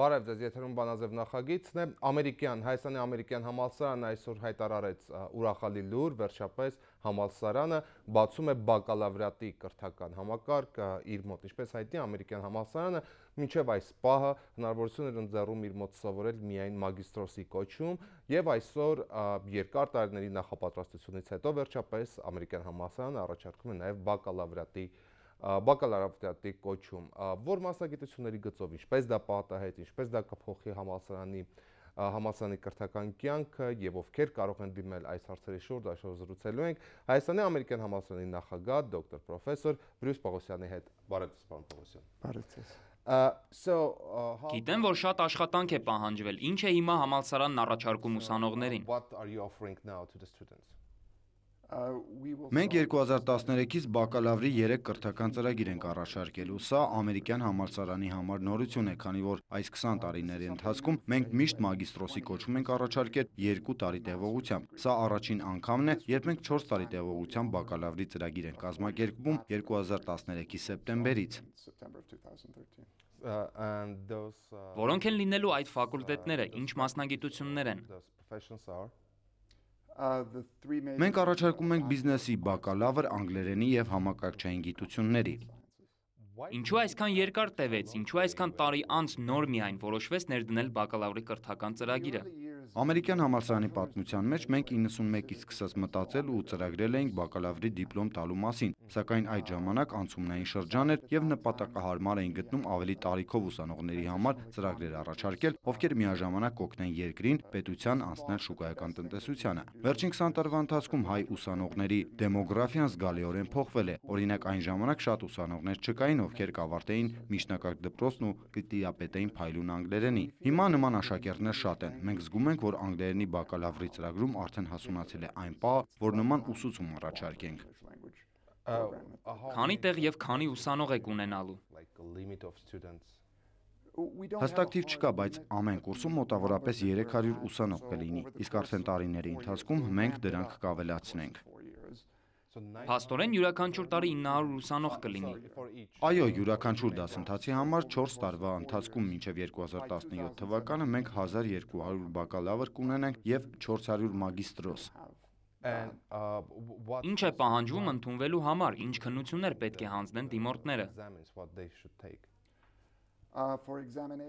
Բարև ձեզ, եթերում բանաձև նախագիծն է։ Ամերիկյան, Հայաստանի ամերիկյան համալսարանը այսօր հայտարարեց ուրախալի լուր, վերջապես համալսարանը բացում է բակալավրատի կրթական համակարգ իր մոտ։ Ինչպես հայտի ամերիկյան համալսարանը մինչև այս պահը հնարավորություն էր ընձեռում իր մոտ սովորել միայն մագիստրոսի կոչում եւ այսօր երկար տարիների նախապատրաստությունից հետո վերջապես ամերիկյան համալսարանը առաջարկում է նաեւ բակալավրատի կրթական բակալավրիատի կոչում, որ մասնագիտությունների գծով, ինչպես դա պատահեց, ինչպես դա կփոխի համալսարանի համասարանի կրթական կյանքը եւ ովքեր կարող են դիմել այս հարցերի շուրջ այսօր զրուցելու ենք Հայաստանի ամերիկյան համալսարանի նախագահ դոկտոր պրոֆեսոր Բրյուս Պողոսյանի հետ։ Բարև ձեզ, պարոն Պողոսյան։ Բարև ձեզ։ հա- Գիտեմ, որ շատ աշխատանք է պահանջվել։ Ինչ է հիմա համալսարանն առաջարկում ուսանողներին։ What are you offering now to the students? Մենք 2013-ից բակալավրի 3 կրթական ծրագիր ենք առաջարկելու։ Սա ամերիկյան համալսարանի համար նորություն է, քանի որ այս 20 տարիների ընթացքում մենք միշտ մագիստրոսի կոչում ենք առաջարկել 2 տարի տևողությամբ։ Սա առաջին անգամն է, երբ մենք 4 տարի տևողությամբ բակալավրի ծրագիր ենք կազմակերպում 2013-ի սեպտեմբերից։ uh, Որոնք են լինելու այդ ֆակուլտետները, ինչ մասնագիտություններ են։ Մենք առաջարկում ենք բիզնեսի բակալավր անգլերենի եւ համակարգչային գիտությունների։ Ինչու այսքան երկար տևեց, ինչու այսքան տարի անց նոր միայն որոշվեց ներդնել բակալավրի կրթական ծրագիրը։ Ամերիկյան համալսարանի պատմության մեջ մենք 91-ից սկսած մտածել ու ծրագրել էինք բակալավրի դիպլոմ տալու մասին, սակայն այդ ժամանակ անցումնային շրջան էր եւ նպատակահարմար էին գտնում ավելի տարիքով ուսանողների համար ծրագրեր առաջարկել, ովքեր միաժամանակ կօգնեն երկրին, պետության անցնել շուկայական տնտեսությանը։ Վերջին 20 տարվա ընթացքում հայ ուսանողների դեմոգրաֆիան զգալիորեն փոխվել է։ Օրինակ այն ժամանակ շատ ուսանողներ չկային, ովքեր կավարտեին միջնակարգ դպրոցն ու կտիապետեին փայլուն անգլերենի։ Հիմա նման աշակերտներ շատ են։ Մենք զգում ենք, ենք, որ անգլերենի բակալավրի ծրագրում արդեն հասունացել է այն պահ, որ նման ուսուցում առաջարկենք։ Քանի տեղ եւ քանի ուսանող եք ունենալու։ Հստակ թիվ չկա, բայց ամեն կուրսում մոտավորապես 300 ուսանող կլինի, իսկ արդեն տարիների ընթացքում մենք դրանք կավելացնենք։ Փաստորեն յուրաքանչյուր տարի 900 ուսանող կլինի։ Այո, յուրաքանչյուր դասընթացի համար 4 տարվա ընթացքում մինչև 2017 թվականը մենք 1200 բակալավր կունենանք եւ 400 մագիստրոս։ uh, Ինչ է պահանջվում ընդունվելու համար, ինչ քննություններ պետք է հանձնեն դիմորդները։ Uh,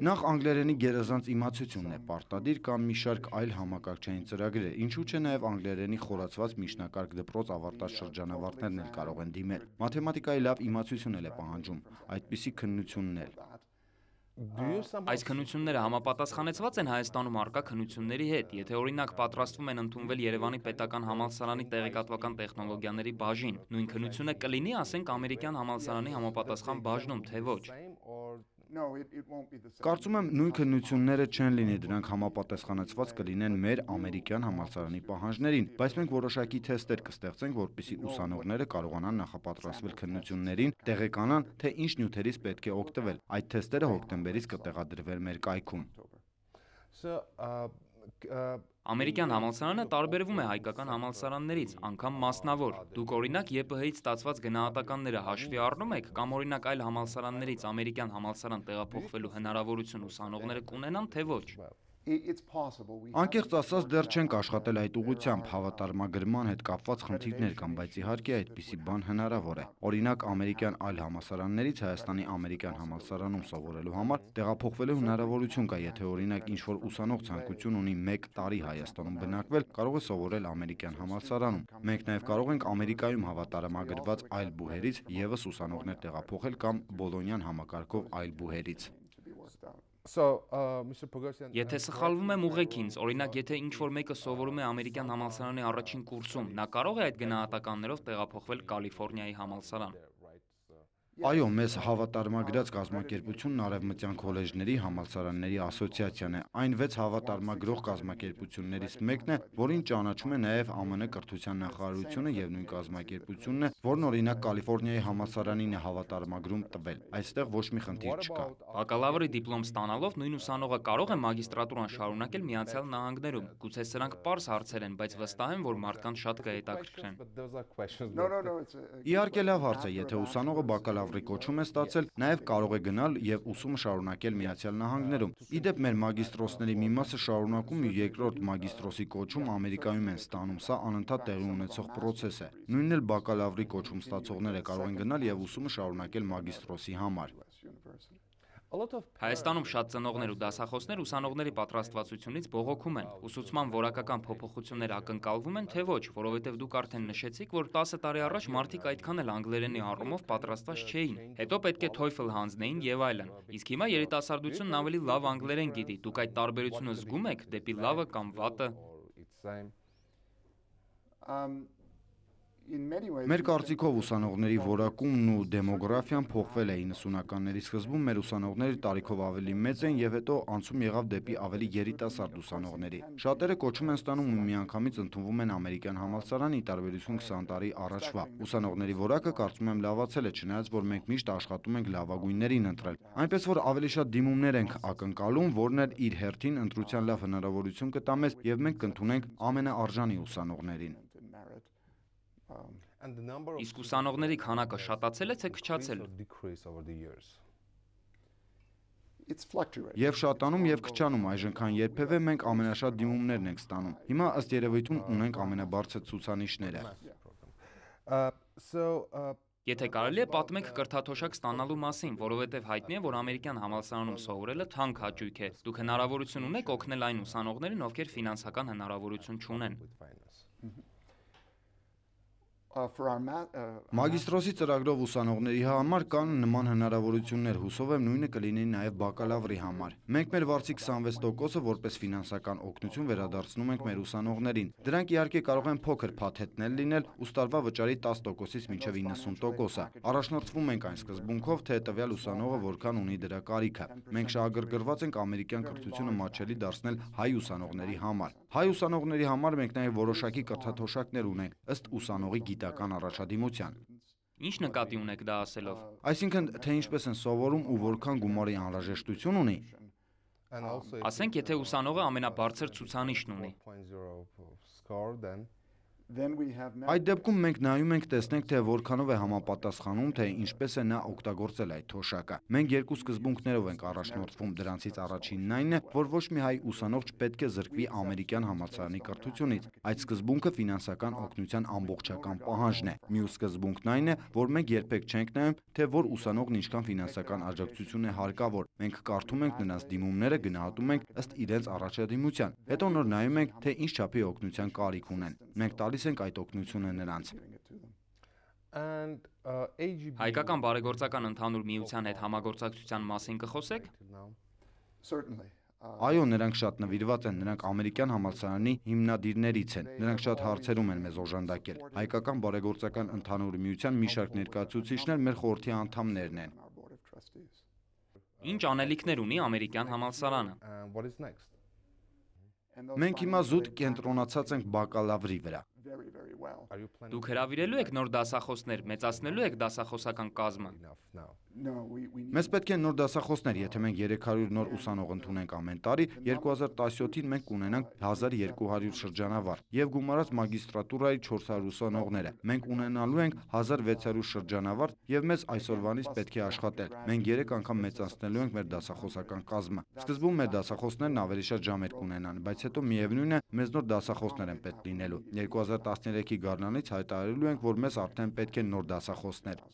Նախ անգլերենի գերազանց իմացությունն է պարտադիր կամ մի շարք այլ համակարգչային ծրագրեր, ինչու չէ նաև անգլերենի խորացված միջնակարգ դպրոց ավարտած շրջանավարտներն էլ կարող են դիմել։ Մաթեմատիկայի լավ իմացություն էլ է պահանջում, այդպիսի քննությունն էլ։ Այս քննությունները համապատասխանեցված են Հայաստանում արկա քննությունների հետ։ Եթե օրինակ պատրաստվում են ընդունվել Երևանի Պետական համալսարանի տեղեկատվական տեխնոլոգիաների բաժին, նույն քննությունը կլինի, ասենք, ամերիկյան համալսարանի համապատասխան բաժնում, թե ոչ։ Կարծում եմ նույն քննությունները չեն լինի, դրանք համապատասխանեցված կլինեն մեր ամերիկյան համալսարանի պահանջներին, բայց մենք որոշակի թեստեր կստեղծենք, որպիսի ուսանողները կարողանան նախապատրաստվել քննություններին, տեղեկանան, թե ինչ նյութերից պետք է օգտվել։ Այդ թեստերը հոկտեմբերից կտեղադրվել մեր կայքում։ So, uh, uh, Ամերիկյան համալսարանը տարբերվում է հայկական համալսարաններից, անգամ մասնավոր։ Դուք օրինակ ԵՊՀ-ից ստացված գնահատականները հաշվի առնում եք կամ օրինակ այլ համալսարաններից ամերիկյան համալսարան տեղափոխվելու հնարավորություն ուսանողները կունենան, թե ոչ։ Անկեղծ ասած դեռ չենք աշխատել այդ ուղությամբ, հավատարմագրման հետ կապված խնդիրներ կան, բայց իհարկե այդպիսի բան հնարավոր է։ Օրինակ ամերիկյան այլ համալսարաններից Հայաստանի ամերիկյան համալսարանում սովորելու համար տեղափոխվելու հնարավորություն կա, եթե օրինակ ինչ որ ուսանող ցանկություն ունի 1 տարի Հայաստանում բնակվել, կարող է սովորել ամերիկյան համալսարանում։ Մենք նաև կարող ենք Ամերիկայում հավատարմագրված այլ բուհերից եւս ուսանողներ տեղափոխել կամ Բոլոնյան համակարգով այլ բուհերից։ Uh, եթե սխալվում եմ ուղեք ինձ, օրինակ եթե ինչ-որ մեկը սովորում է ամերիկյան համալսարանի առաջին կուրսում, նա կարող է այդ գնահատականներով տեղափոխվել Կալիֆորնիայի համալսարան։ Այո, մեզ հավատարմագրած կազմակերպությունն Արևմտյան քոլեջների համալսարանների ասոցիացիան է։ Այն 6 հավատարմագրող կազմակերպություններից մեկն է, որին ճանաչում է նաև ԱՄՆ կրթության նախարարությունը եւ նույն կազմակերպությունն է, որն օրինակ Կալիֆոռնիայի համալսարանին է հավատարմագրում տվել։ Այստեղ ոչ մի խնդիր չկա։ Բակալավրի դիպլոմ ստանալով նույն ուսանողը կարող է մագիստրատուրան շարունակել Միացյալ Նահանգներում։ Գուցե սրանք པարզ հարցեր են, բայց վստահ եմ, որ մարդկանց շատ կհետաքրքրեն։ Իհարկե լավ հարց է, եթե ուսանողը բակալավր ծաղրի կոչում է ստացել, նաև կարող է գնալ եւ ուսումը շարունակել Միացյալ Նահանգներում։ Իդեպ մեր մագիստրոսների մի մասը շարունակում ու երկրորդ մագիստրոսի կոչում Ամերիկայում են ստանում, սա անընդհատ տեղի ունեցող process է։ Նույնն էլ բակալավրի կոչում ստացողները կարող են գնալ եւ ուսումը շարունակել մագիստրոսի համար։ Հայաստանում շատ ծնողներ ու դասախոսներ ուսանողների պատրաստվածությունից բողոքում են։ Ուսուցման որակական փոփոխություններ ակնկալվում են, թե ոչ, որովհետև դուք արդեն նշեցիք, որ 10 տարի առաջ մարդիկ այդքան էլ անգլերենի առումով պատրաստված չէին։ Հետո պետք է TOEFL հանձնեին եւ այլն։ Իսկ հիմա երիտասարդությունն ավելի լավ անգլերեն գիտի։ Դուք այդ տարբերությունը զգում եք դեպի լավը կամ վատը։ Um Մեր կարծիքով ուսանողների որակումն ու դեմոգրաֆիան փոխվել է 90-ականների սկզբում, մեր ուսանողները տարիքով ավելի մեծ են եւ հետո անցում եղավ դեպի ավելի երիտասարդ ուսանողների։ Շատերը կոչում են ստանում ու միանգամից ընդունվում են ամերիկյան համալսարան՝ ի տարբերություն 20 տարի առաջվա։ Ուսանողների որակը կարծում եմ լավացել է, չնայած որ մենք միշտ աշխատում ենք լավագույններին ընտրել։ Այնպես որ ավելի շատ դիմումներ ենք ակնկալում, որն էլ իր հերթին ընտրության լավ հնարավորություն կտա մեզ եւ մենք կընդունենք ամենաարժանի ուսանողներին։ Իսկ ուսանողների քանակը շատացել է թե քչացել։ Եվ շատանում եւ քչանում այժմ քան երբևէ մենք ամենաշատ դիմումներն ենք ստանում։ Հիմա ըստ երևույթուն uh, ունենք uh, ամենաբարձր ցուցանիշները։ uh, Եթե կարելի է պատմեք կրթաթոշակ ստանալու մասին, որովհետև հայտնի է, որ ամերիկյան համալսարանում սովորելը թանկ հաճույք է։ Դուք հնարավորություն ունեք օգնել այն ուսանողներին, ովքեր ֆինանսական հնարավորություն չունեն։ Մագիստրոսի ծրագրով ուսանողների համար կան նման հնարավորություններ, հուսով եմ նույնը կլինի նաև բակալավրի համար։ Մենք մեր վարձի 26%-ը որպես ֆինանսական օգնություն վերադարձնում ենք մեր ուսանողներին։ Դրանք իհարկե կարող են փոքր փաթեթներ լինել ու ստարվա վճարի 10%-ից մինչև 90%-ը։ Առաջնորդվում ենք այն սկզբունքով, թե տվյալ ուսանողը որքան ունի դրա կարիքը։ Մենք շահագրգռված ենք ամերիկյան կրթությունը մատչելի դարձնել հայ ուսանողների համար։ Հայ ուսանողների համար մենք նաև որոշակի կրթաթոշակներ ունենք ըստ ուսանողի գիտ գիտական առաջադիմության։ Ինչ նկատի ունեք դա ասելով։ Այսինքն, թե ինչպես են սովորում ու որքան գումարի անհրաժեշտություն ունի։ Ասենք, եթե ուսանողը ամենաբարձր ցուցանիշն ունի։ Այդ դեպքում մենք նայում ենք տեսնենք, թե որքանով է համապատասխանում, թե ինչպես է նա օգտագործել այդ թոշակը։ Մենք երկու սկզբունքներով ենք առաջնորդվում, դրանցից առաջինն այն է, որ ոչ մի հայ ուսանող չպետք է զրկվի ամերիկյան համալսարանի կրթությունից։ Այդ սկզբունքը ֆինանսական օգնության ամբողջական պահանջն է։ Մյուս սկզբունքն այն է, որ մենք երբեք չենք նայում, թե որ ուսանողն ինչքան ֆինանսական աջակցություն է հարկավոր։ Մենք կարդում ենք նրանց դիմումները, գնահատում ենք ըստ իրենց առաջադիմության։ Հետո նոր նայում ենք, թե ինչ չափի օգնության կարիք ունեն։ Մենք տալիս ենք այդ օգնությունը նրանց։ uh, Հայկական բարեգործական ընդհանուր միության հետ համագործակցության մասին կխոսեք։ uh, Այո, նրանք շատ նվիրված են, նրանք ամերիկյան համալսարանի հիմնադիրներից են։ Նրանք շատ հարցերում են մեզ օժանդակել։ Հայկական բարեգործական ընդհանուր միության մի շարք ներկայացուցիչներ մեր խորհրդի անդամներն են։ Ինչ անելիքներ ունի ամերիկյան համալսարանը։ Մենք հիմա զուտ կենտրոնացած ենք բակալավրի վրա։ Դուք հրավիրելու եք նոր դասախոսներ, մեծացնելու եք դասախոսական կազմը։ Մեզ պետք են նոր դասախոսներ, եթե մենք 300 նոր ուսանող ընդունենք ամեն տարի, 2017-ին մենք կունենանք 1200 շրջանավար եւ գումարած մագիստրատուրայի 400 ուսանողները։ Մենք ունենալու ենք 1600 շրջանավար եւ մեզ այսօրվանից պետք է աշխատել։ Մենք 3 անգամ մեծացնելու ենք մեր դասախոսական կազմը։ Սկզբում մեր դասախոսներն ավելի շատ ժամեր կունենան, բայց հետո միևնույն է, մեզ նոր դասախոսներ են պետք լինելու։ 2013-ի գարնանից հայտարարելու ենք, որ մեզ արդեն պետք են նոր դասախոսներ։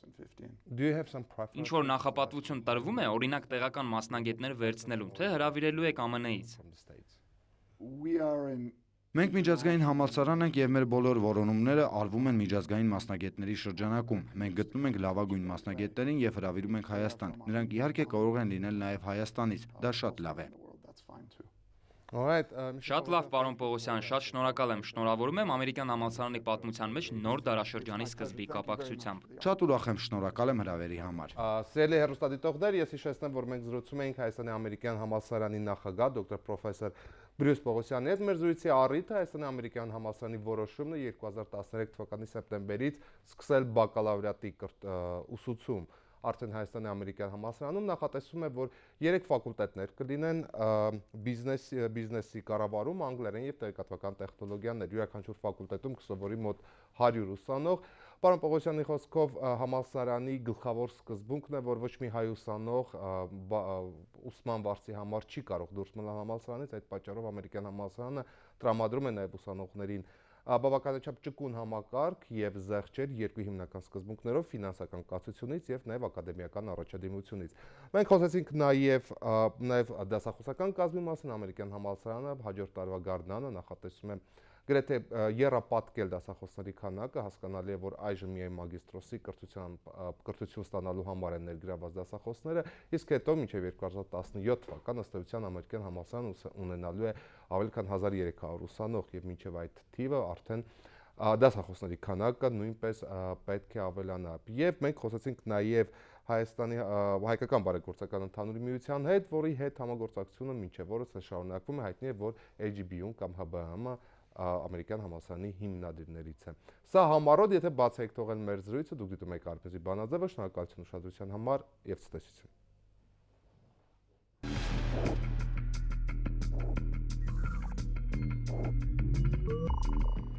Do you have some profit? ինչ որ նախապատվություն տրվում է, օրինակ տեղական մասնագետներ վերցնելուն, թե հրավիրելու եք ԱՄՆ-ից։ Մենք միջազգային համալսարան ենք եւ մեր բոլոր որոնումները արվում են միջազգային մասնագետների շրջանակում։ Մենք գտնում ենք լավագույն մասնագետներին եւ հրավիրում ենք Հայաստան։ Նրանք իհարկե կարող են լինել նաեւ Հայաստանից։ Դա շատ լավ է։ Alright, uh, շատ լավ, պարոն Պողոսյան, շատ շնորհակալ եմ։ Շնորհավորում եմ Ամերիկյան համալսարանի պատմության մեջ նոր դարաշրջանի սկզբի կապակցությամբ։ Շատ ուրախ եմ, շնորհակալ եմ հրավերի համար։ Սիրելի հեռուստադիտողներ, ես հիշեցնեմ, որ մենք զրուցում էինք Հայաստանի Ամերիկյան համալսարանի նախագահ դոկտոր պրոֆեսոր Բրյուս Պողոսյանի հետ։ Մեր զրույցի առիթը Հայաստանի Ամերիկյան համալսարանի որոշումն է 2013 թվականի սեպտեմբերից սկսել բակալավրիատի ուսուցում արդեն Հայաստանի ամերիկյան համալսարանում նախատեսվում է, որ երեք ֆակուլտետներ կլինեն բիզնես բիզնեսի կառավարում, անգլերեն եւ տեղեկատվական տեխնոլոգիաներ։ Յուրաքանչյուր ֆակուլտետում կսովորի մոտ 100 ուսանող։ Պարոն Պողոսյանի խոսքով համալսարանի գլխավոր սկզբունքն է, որ ոչ մի հայ ուսանող ուսման վարձի համար չի կարող դուրս մնալ համալսարանից, այդ պատճառով ամերիկյան համալսարանը տրամադրում է նաեւ ուսանողներին բավականաչափ ճկուն համակարգ եւ զեղչեր երկու հիմնական սկզբունքներով ֆինանսական կացությունից եւ նաեւ ակադեմիական առաջադիմությունից։ Մենք խոսեցինք նաեւ նաեւ դասախոսական կազմի մասին ամերիկյան համալսարանը հաջորդ տարվա Գարդնանը նախատեսում է գրեթե երապատկել դասախոսների քանակը, հասկանալի է, որ այժմ միայն մագիստրոսի կրթության կրթություն ստանալու համար են ներգրաված դասախոսները, իսկ հետո մինչև 2017 թվական ըստ էության ամերիկյան համալսարան ունենալու է ավելի քան 1300 ուսանող եւ մինչև այդ թիվը արդեն դասախոսների քանակը նույնպես պետք է ավելանա։ Եվ մենք խոսեցինք նաև Հայաստանի հայկական բարեգործական ընդհանուրի միության հետ, որի հետ համագործակցությունը ոչ որս է շարունակվում, հայտնի է, որ AGB-ում կամ HBM-ը ամերիկյան համալսարանի հիմնադիրներից եմ։ Սա համառոտ, եթե բաց եք թողել մեր զրույցը, դուք դիտում եք Արմեզի բանաձևը, շնորհակալություն ուշադրության համար եւ ցտեսություն։ Thank you.